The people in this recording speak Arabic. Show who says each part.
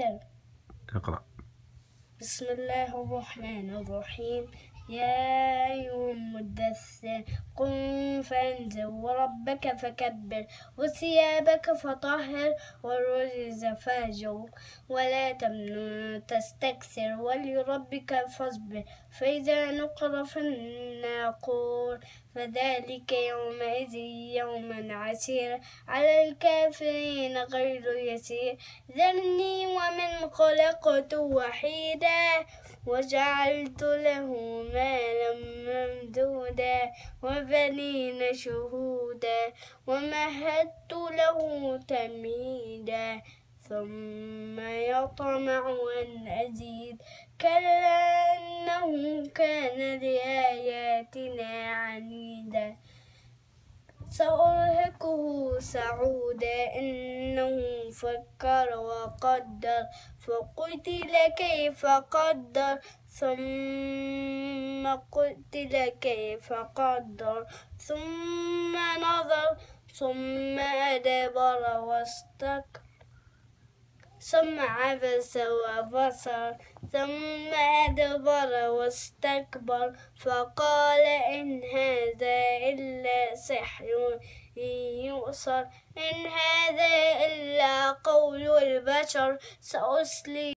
Speaker 1: أحسن اقرأ بسم الله الرحمن الرحيم يا أيها المدثر قم فانزل وربك فكبر وثيابك فطهر والرجز فاجر ولا تمن تستكثر ولربك فاصبر فإذا نقر في الناقور فذلك يومئذ يوما عسير على الكافرين غير يسير ذرني ومن خلقت وحيدا وجعلت له مالا ممدودا وبنين شهودا ومهدت له تمهيدا ثم يطمع أن أزيد كلا إنه كان لآياتنا عنيدا سأرهقه سعودا إنه فكر وقدر فقتل كيف قدر ثم قتل كيف قدر ثم نظر ثم أدبر واستكبر ثم عبس وبصر ثم أدبر واستكبر فقال إن هذا إلا سحر يؤثر إن هذا إلا قول البشر سأسلي